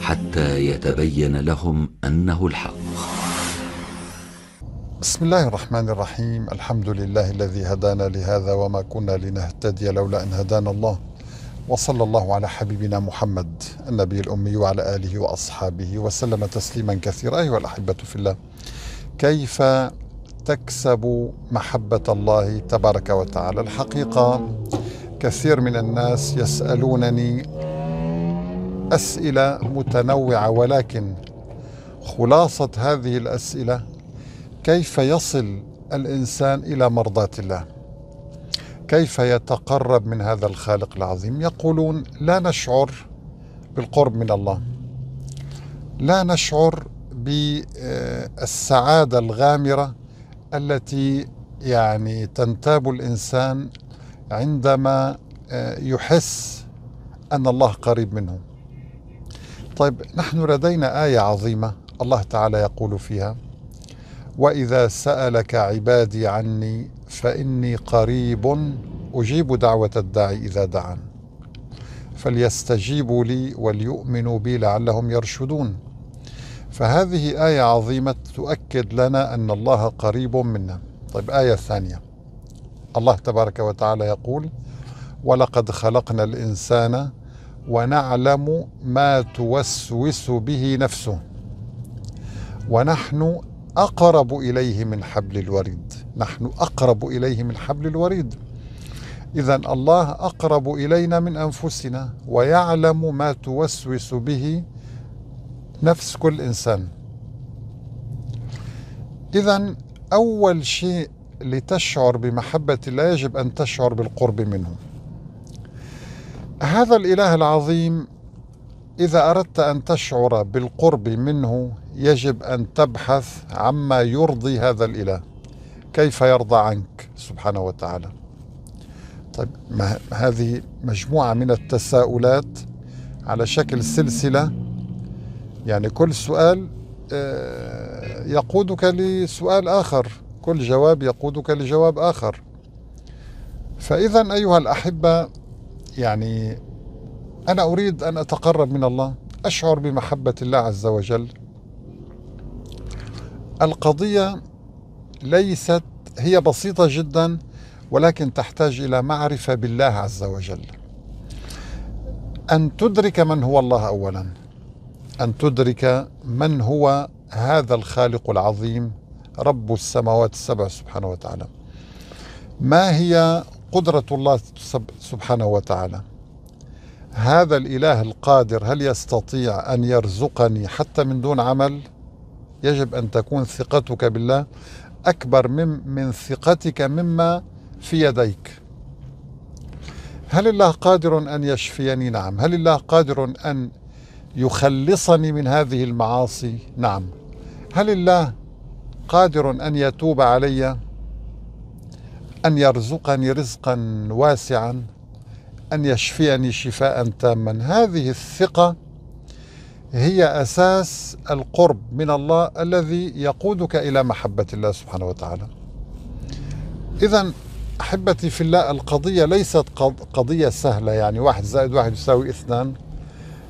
حتى يتبين لهم انه الحق بسم الله الرحمن الرحيم الحمد لله الذي هدانا لهذا وما كنا لنهتدي لولا ان هدانا الله وصلى الله على حبيبنا محمد النبي الامي وعلى اله واصحابه وسلم تسليما كثيرا ايها الاحبه في الله كيف تكسب محبه الله تبارك وتعالى الحقيقه كثير من الناس يسالونني أسئلة متنوعة ولكن خلاصة هذه الأسئلة كيف يصل الإنسان إلى مرضاة الله كيف يتقرب من هذا الخالق العظيم يقولون لا نشعر بالقرب من الله لا نشعر بالسعادة الغامرة التي يعني تنتاب الإنسان عندما يحس أن الله قريب منه طيب نحن لدينا آية عظيمة الله تعالى يقول فيها وإذا سألك عبادي عني فإني قريب أجيب دعوة الداعي إذا دعان فليستجيبوا لي وليؤمنوا بي لعلهم يرشدون فهذه آية عظيمة تؤكد لنا أن الله قريب منا طيب آية ثانية الله تبارك وتعالى يقول ولقد خلقنا الإنسان ونعلم ما توسوس به نفسه ونحن اقرب اليه من حبل الوريد نحن اقرب اليه من حبل الوريد اذا الله اقرب الينا من انفسنا ويعلم ما توسوس به نفس كل انسان اذا اول شيء لتشعر بمحبه الله يجب ان تشعر بالقرب منه هذا الاله العظيم اذا اردت ان تشعر بالقرب منه يجب ان تبحث عما يرضي هذا الاله كيف يرضى عنك سبحانه وتعالى طيب ما هذه مجموعه من التساؤلات على شكل سلسله يعني كل سؤال آه، يقودك لسؤال اخر كل جواب يقودك لجواب اخر فاذا ايها الاحبه يعني أنا أريد أن أتقرب من الله أشعر بمحبة الله عز وجل القضية ليست هي بسيطة جدا ولكن تحتاج إلى معرفة بالله عز وجل أن تدرك من هو الله أولا أن تدرك من هو هذا الخالق العظيم رب السماوات السبع سبحانه وتعالى ما هي قدرة الله سبحانه وتعالى هذا الإله القادر هل يستطيع أن يرزقني حتى من دون عمل؟ يجب أن تكون ثقتك بالله أكبر من, من ثقتك مما في يديك هل الله قادر أن يشفيني؟ نعم هل الله قادر أن يخلصني من هذه المعاصي؟ نعم هل الله قادر أن يتوب علي؟ أن يرزقني رزقا واسعا أن يشفيني شفاء تاما هذه الثقة هي أساس القرب من الله الذي يقودك إلى محبة الله سبحانه وتعالى إذا أحبتي في الله القضية ليست قضية سهلة يعني واحد زائد واحد يساوي اثنان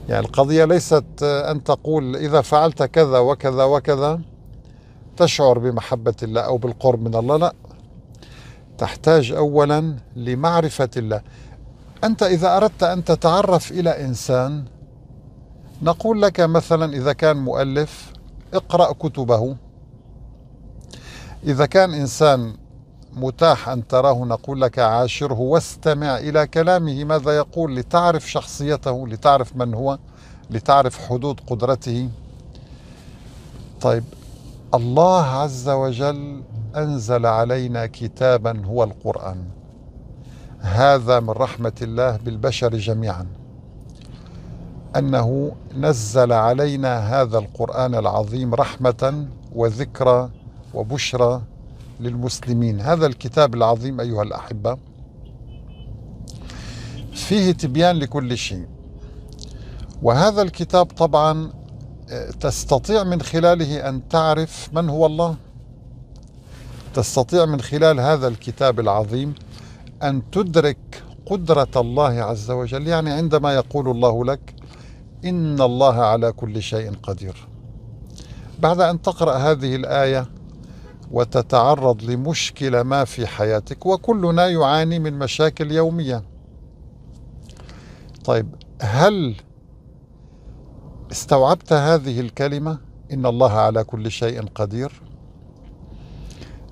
يعني القضية ليست أن تقول إذا فعلت كذا وكذا وكذا تشعر بمحبة الله أو بالقرب من الله لا تحتاج اولا لمعرفه الله انت اذا اردت ان تتعرف الى انسان نقول لك مثلا اذا كان مؤلف اقرا كتبه اذا كان انسان متاح ان تراه نقول لك عاشره واستمع الى كلامه ماذا يقول لتعرف شخصيته لتعرف من هو لتعرف حدود قدرته طيب الله عز وجل أنزل علينا كتابا هو القرآن هذا من رحمة الله بالبشر جميعا أنه نزل علينا هذا القرآن العظيم رحمة وذكرى وبشرى للمسلمين هذا الكتاب العظيم أيها الأحبة فيه تبيان لكل شيء وهذا الكتاب طبعا آه، تستطيع من خلاله أن تعرف من هو الله تستطيع من خلال هذا الكتاب العظيم أن تدرك قدرة الله عز وجل يعني عندما يقول الله لك إن الله على كل شيء قدير بعد أن تقرأ هذه الآية وتتعرض لمشكلة ما في حياتك وكلنا يعاني من مشاكل يومية طيب هل استوعبت هذه الكلمة إن الله على كل شيء قدير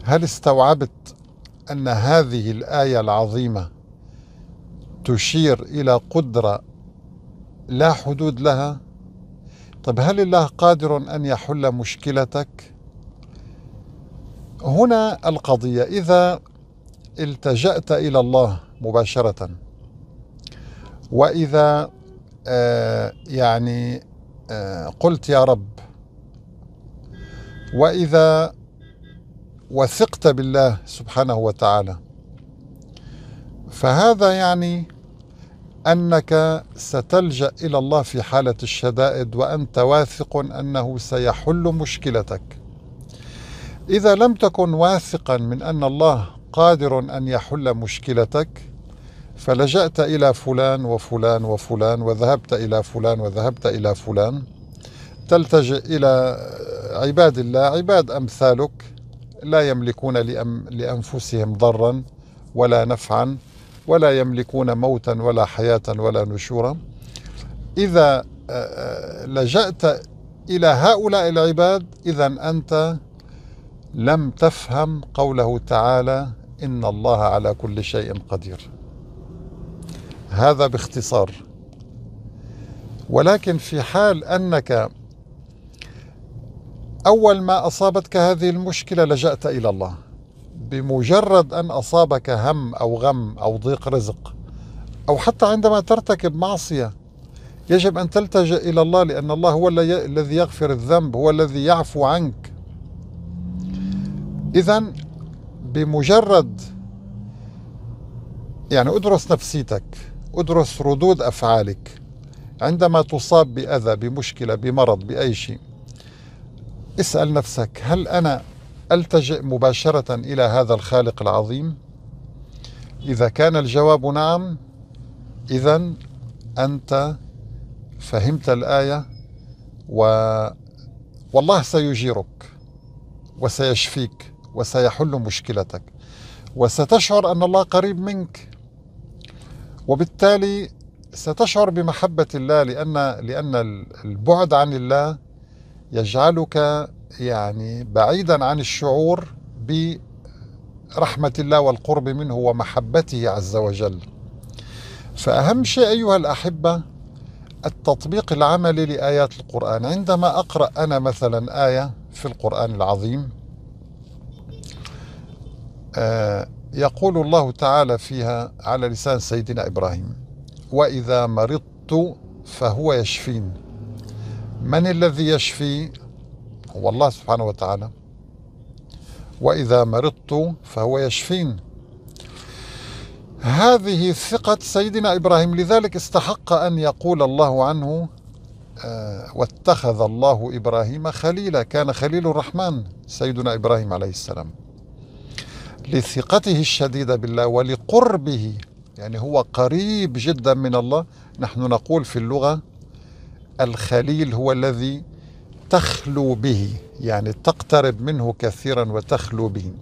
هل استوعبت أن هذه الآية العظيمة تشير إلى قدرة لا حدود لها؟ طب هل الله قادر أن يحل مشكلتك؟ هنا القضية إذا التجأت إلى الله مباشرة وإذا آه يعني آه قلت يا رب وإذا وثقت بالله سبحانه وتعالى فهذا يعني انك ستلجا الى الله في حاله الشدائد وانت واثق انه سيحل مشكلتك اذا لم تكن واثقا من ان الله قادر ان يحل مشكلتك فلجأت إلى فلان وفلان وفلان وذهبت إلى فلان وذهبت إلى فلان تلتجئ إلى عباد الله عباد أمثالك لا يملكون لانفسهم ضرا ولا نفعا ولا يملكون موتا ولا حياه ولا نشورا اذا آه، آه، لجأت إلى هؤلاء العباد إذا أنت لم تفهم قوله تعالى إن الله على كل شيء قدير هذا باختصار ولكن في حال أنك أول ما أصابتك هذه المشكلة لجأت إلى الله بمجرد أن أصابك هم أو غم أو ضيق رزق أو حتى عندما ترتكب معصية يجب أن تلتجأ إلى الله لأن الله هو الذي يغفر الذنب هو الذي يعفو عنك إذا بمجرد يعني ادرس نفسيتك ادرس ردود أفعالك عندما تصاب بأذى بمشكلة بمرض بأي شيء اسأل نفسك هل أنا ألتجئ مباشرة إلى هذا الخالق العظيم؟ إذا كان الجواب نعم إذا أنت فهمت الآية و والله سيجيرك وسيشفيك وسيحل مشكلتك وستشعر أن الله قريب منك وبالتالي ستشعر بمحبة الله لأن لأن البعد عن الله يجعلك يعني بعيدا عن الشعور برحمة الله والقرب منه ومحبته عز وجل فأهم شيء أيها الأحبة التطبيق العملي لآيات القرآن عندما أقرأ أنا مثلا آية في القرآن العظيم آه، يقول الله تعالى فيها على لسان سيدنا إبراهيم وإذا مرضت فهو يشفين من الذي يشفي هو الله سبحانه وتعالى وإذا مرضت فهو يشفين هذه ثقة سيدنا إبراهيم لذلك استحق أن يقول الله عنه آه، واتخذ الله إبراهيم خليلا كان خليل الرحمن سيدنا إبراهيم عليه السلام لثقته الشديدة بالله ولقربه يعني هو قريب جدا من الله نحن نقول في اللغة الخليل هو الذي تخلو به يعني تقترب منه كثيرا وتخلو به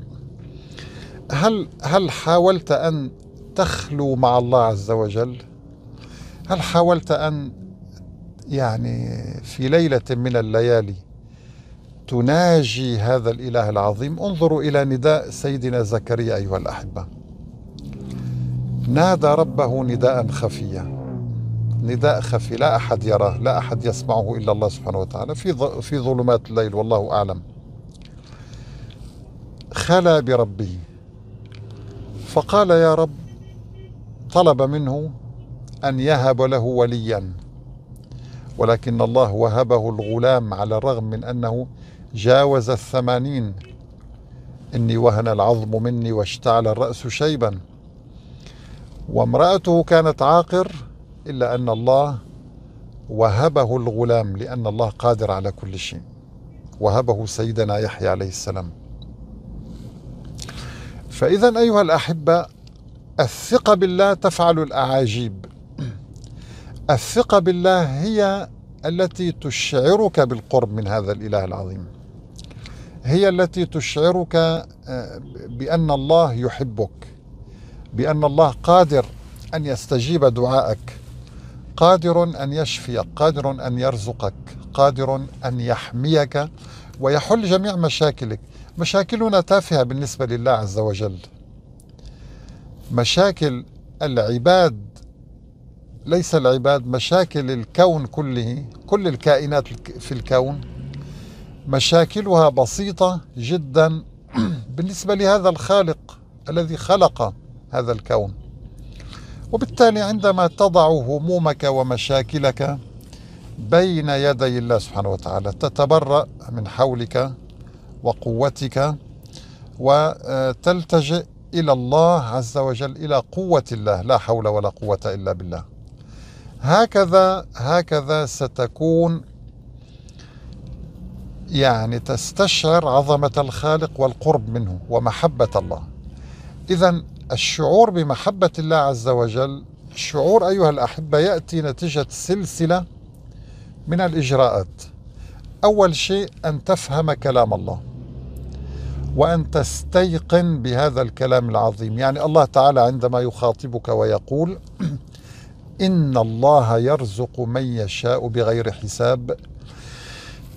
هل هل حاولت ان تخلو مع الله عز وجل هل حاولت ان يعني في ليله من الليالي تناجي هذا الاله العظيم انظروا الى نداء سيدنا زكريا ايها الاحبه نادى ربه نداء خفيا نداء خفي لا أحد يراه لا أحد يسمعه إلا الله سبحانه وتعالى في في ظلمات الليل والله أعلم خلا بربه فقال يا رب طلب منه أن يهب له وليا ولكن الله وهبه الغلام على الرغم من أنه جاوز الثمانين إني وهن العظم مني واشتعل الرأس شيبا وامرأته كانت عاقر إلا أن الله وهبه الغلام لأن الله قادر على كل شيء وهبه سيدنا يحيى عليه السلام فإذا أيها الأحبة الثقة بالله تفعل الأعاجيب الثقة بالله هي التي تشعرك بالقرب من هذا الإله العظيم هي التي تشعرك آه، بأن الله يحبك بأن الله قادر أن يستجيب دعائك قادر أن يشفيك قادر أن يرزقك قادر أن يحميك ويحل جميع مشاكلك مشاكلنا تافهة بالنسبة لله عز وجل مشاكل العباد ليس العباد مشاكل الكون كله كل الكائنات في الكون مشاكلها بسيطة جدا بالنسبة لهذا الخالق الذي خلق هذا الكون وبالتالي عندما تضع همومك ومشاكلك بين يدي الله سبحانه وتعالى تتبرأ من حولك وقوتك وتلتجئ إلى الله عز وجل إلى قوة الله لا حول ولا قوة إلا بالله هكذا هكذا ستكون يعني تستشعر عظمة الخالق والقرب منه ومحبة الله إذا الشعور بمحبة الله عز وجل الشعور أيها الأحبة يأتي نتيجة سلسلة من الإجراءات أول شيء أن تفهم كلام الله وأن تستيقن بهذا الكلام العظيم يعني الله تعالى عندما يخاطبك ويقول إن الله يرزق من يشاء بغير حساب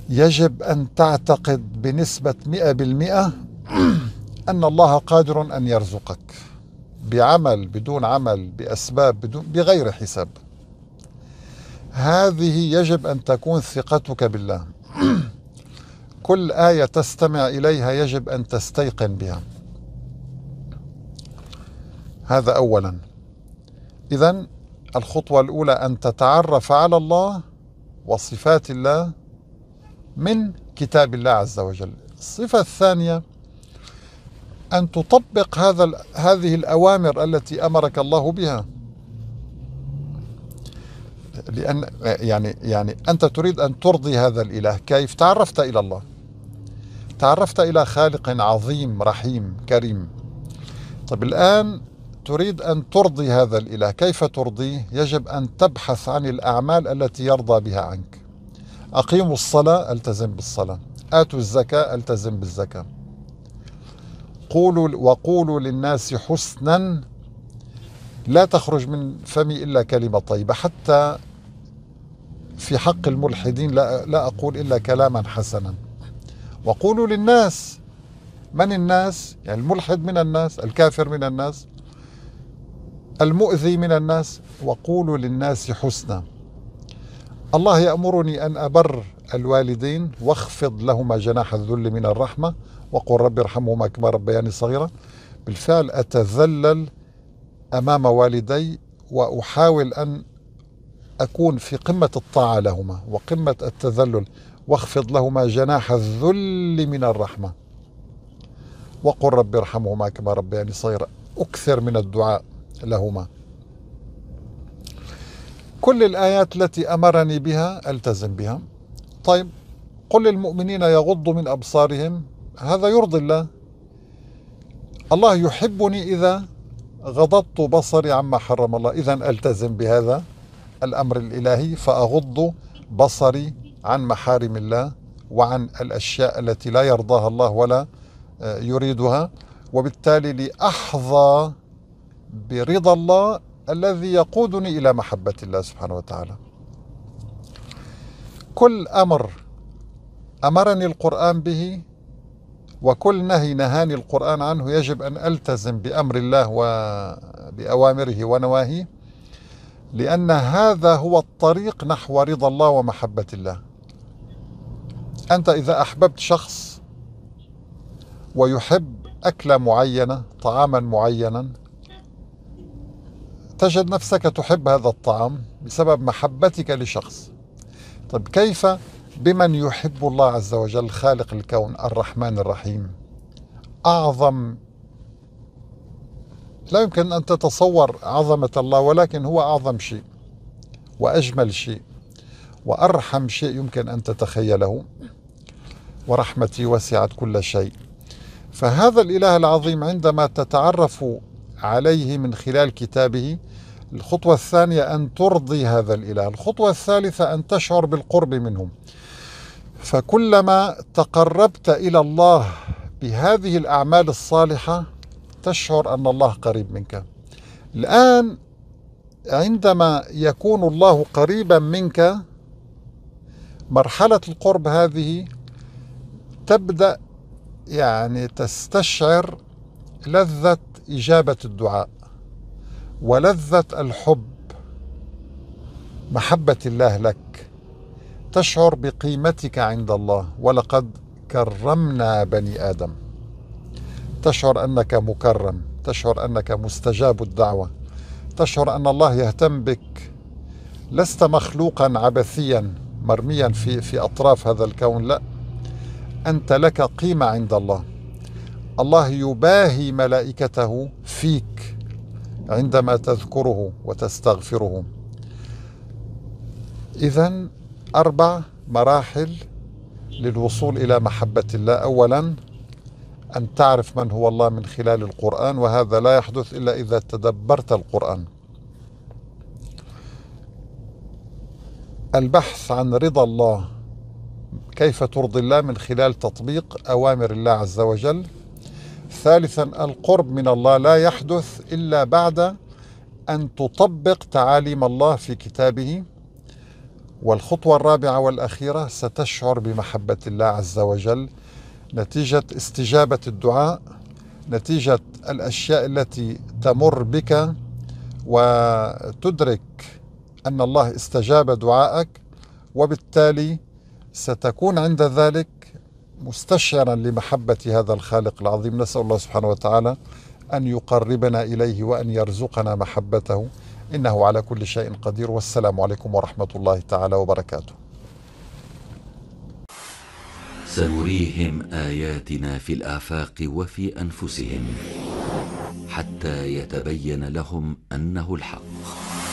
يجب أن تعتقد بنسبة 100% أن الله قادر أن يرزقك بعمل بدون عمل بأسباب بدون بغير حساب هذه يجب أن تكون ثقتك بالله كل آية تستمع إليها يجب أن تستيقن بها هذا أولا إذا الخطوة الأولى أن تتعرف على الله وصفات الله من كتاب الله عز وجل الصفة الثانية أن تطبق هذا هذه الأوامر التي أمرك الله بها لأن يعني يعني أنت تريد أن ترضي هذا الإله كيف تعرفت إلى الله تعرفت إلى خالق عظيم رحيم كريم طب الآن تريد أن ترضي هذا الإله كيف ترضيه يجب أن تبحث عن الأعمال التي يرضى بها عنك أقيموا الصلاة ألتزم بالصلاة آتوا الزكاة ألتزم بالزكاة قولوا وقولوا للناس حسنا لا تخرج من فمي إلا كلمة طيبة حتى في حق الملحدين لا, لا أقول إلا كلاما حسنا وقولوا للناس من الناس يعني الملحد من الناس الكافر من الناس المؤذي من الناس وقولوا للناس حسنا الله يأمرني أن أبر الوالدين واخفض لهما جناح الذل من الرحمة وقل رب ارحمهما كما ربياني صغيرا بالفعل أتذلل أمام والدي وأحاول أن أكون في قمة الطاعة لهما وقمة التذلل واخفض لهما جناح الذل من الرحمة وقل رب ارحمهما كما ربياني صغيرا أكثر من الدعاء لهما كل الآيات التي أمرني بها ألتزم بها طيب قل للمؤمنين يغضوا من أبصارهم هذا يرضي الله الله يحبني إذا غضضت بصري عما حرم الله إذا ألتزم بهذا الأمر الإلهي فأغض بصري عن محارم الله وعن الأشياء التي لا يرضاها الله ولا آه، يريدها وبالتالي لأحظى برضا الله الذي يقودني إلى محبة الله سبحانه وتعالى كل أمر أمرني القرآن به وكل نهي نهاني القرآن عنه يجب أن ألتزم بأمر الله وبأوامره ونواهيه لأن هذا هو الطريق نحو رضا الله ومحبة الله أنت إذا أحببت شخص ويحب أكلة معينة طعاما معينا تجد نفسك تحب هذا الطعام بسبب محبتك لشخص طيب كيف بمن يحب الله عز وجل خالق الكون الرحمن الرحيم اعظم لا يمكن ان تتصور عظمه الله ولكن هو اعظم شيء واجمل شيء وارحم شيء يمكن ان تتخيله ورحمتي وسعت كل شيء فهذا الاله العظيم عندما تتعرف عليه من خلال كتابه الخطوة الثانية أن ترضي هذا الإله الخطوة الثالثة أن تشعر بالقرب منه فكلما تقربت الى الله بهذه الاعمال الصالحه تشعر ان الله قريب منك الان عندما يكون الله قريبا منك مرحله القرب هذه تبدا يعني تستشعر لذه اجابه الدعاء ولذه الحب محبه الله لك تشعر بقيمتك عند الله ولقد كرمنا بني ادم تشعر انك مكرم تشعر انك مستجاب الدعوه تشعر ان الله يهتم بك لست مخلوقا عبثيا مرميا في في اطراف هذا الكون لا انت لك قيمه عند الله الله يباهي ملائكته فيك عندما تذكره وتستغفره اذا أربع مراحل للوصول إلى محبة الله أولا أن تعرف من هو الله من خلال القرآن وهذا لا يحدث إلا إذا تدبرت القرآن البحث عن رضا الله كيف ترضي الله من خلال تطبيق أوامر الله عز وجل ثالثا القرب من الله لا يحدث إلا بعد أن تطبق تعاليم الله في كتابه والخطوة الرابعة والأخيرة ستشعر بمحبة الله عز وجل نتيجة استجابة الدعاء نتيجة الأشياء التي تمر بك وتدرك أن الله استجاب دعائك وبالتالي ستكون عند ذلك مستشعرا لمحبة هذا الخالق العظيم نسأل الله سبحانه وتعالى أن يقربنا إليه وأن يرزقنا محبته إنه على كل شيء قدير والسلام عليكم ورحمة الله تعالى وبركاته سنريهم آياتنا في الآفاق وفي أنفسهم حتى يتبين لهم أنه الحق